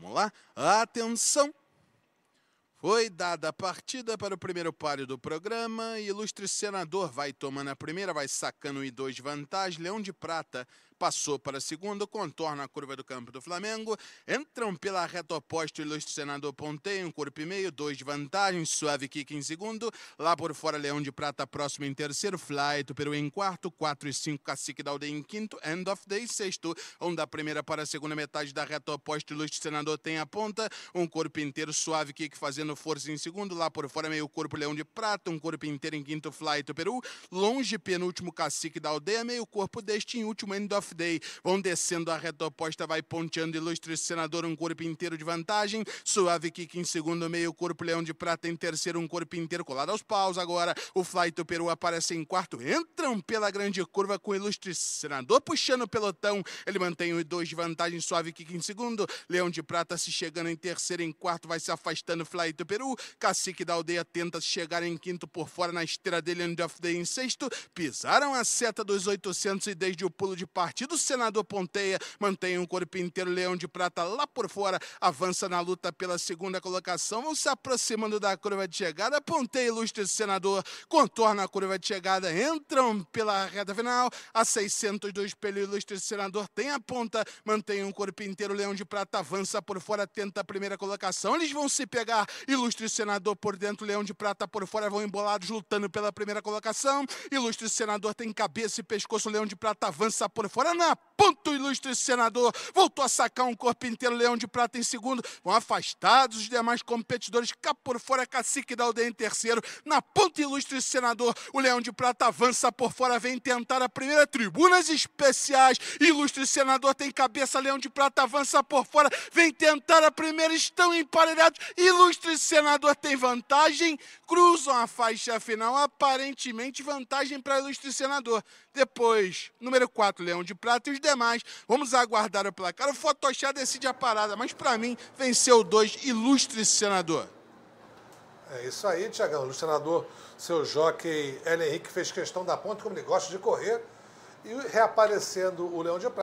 Vamos lá? Atenção! Foi dada a partida para o primeiro páreo do programa. Ilustre senador vai tomando a primeira, vai sacando e dois vantagem. Leão de Prata passou para a segunda, contorna a curva do campo do Flamengo. Entram pela reta oposta o ilustre senador Ponteio, um corpo e meio, dois de vantagem, suave kick em segundo. Lá por fora, Leão de Prata próximo em terceiro, Fly, peru em quarto, quatro e cinco Cacique da Aldeia em quinto, End of Day sexto. Um da primeira para a segunda metade da reta oposta, o ilustre senador tem a ponta, um corpo inteiro, suave kick fazendo fazendo força em segundo, lá por fora meio corpo leão de prata, um corpo inteiro em quinto flight Peru, longe penúltimo cacique da aldeia, meio corpo deste em último end of day, vão descendo a reta oposta, vai ponteando ilustre senador, um corpo inteiro de vantagem, suave kick em segundo, meio corpo leão de prata em terceiro, um corpo inteiro colado aos paus agora, o flight Peru aparece em quarto, entram pela grande curva com o ilustre senador puxando o pelotão, ele mantém os dois de vantagem, suave kick em segundo, leão de prata se chegando em terceiro, em quarto vai se afastando, flight 8 Peru. Cacique da aldeia tenta chegar em quinto por fora na esteira dele End of Day em sexto. Pisaram a seta dos 800 e desde o pulo de partido, o senador Ponteia mantém um corpo inteiro Leão de Prata lá por fora. Avança na luta pela segunda colocação. Vão se aproximando da curva de chegada. Ponteia, ilustre senador, contorna a curva de chegada. Entram pela reta final. A 600 do espelho, ilustre senador tem a ponta, mantém um corpo inteiro Leão de Prata avança por fora, tenta a primeira colocação. Eles vão se pegar Ilustre senador por dentro, leão de prata por fora, vão embolados lutando pela primeira colocação. Ilustre senador tem cabeça e pescoço, leão de prata avança por fora na ponta. Ilustre senador voltou a sacar um corpo inteiro, leão de prata em segundo. Vão afastados os demais competidores, cá por fora, cacique da aldeia em terceiro. Na ponta, ilustre senador, o leão de prata avança por fora, vem tentar a primeira tribunas especiais. Ilustre senador tem cabeça, leão de prata avança por fora, vem tentar a primeira, estão emparelhados. Ilustre senador tem vantagem, cruzam a faixa final, aparentemente vantagem para ilustre senador. Depois, número 4, Leão de Prata e os demais. Vamos aguardar o placar. O Fotochá decide a parada, mas para mim, venceu dois, ilustre senador. É isso aí, Tiagão. O senador, seu jockey Henrique, fez questão da ponte, como ele gosta de correr, e reaparecendo o Leão de Prata.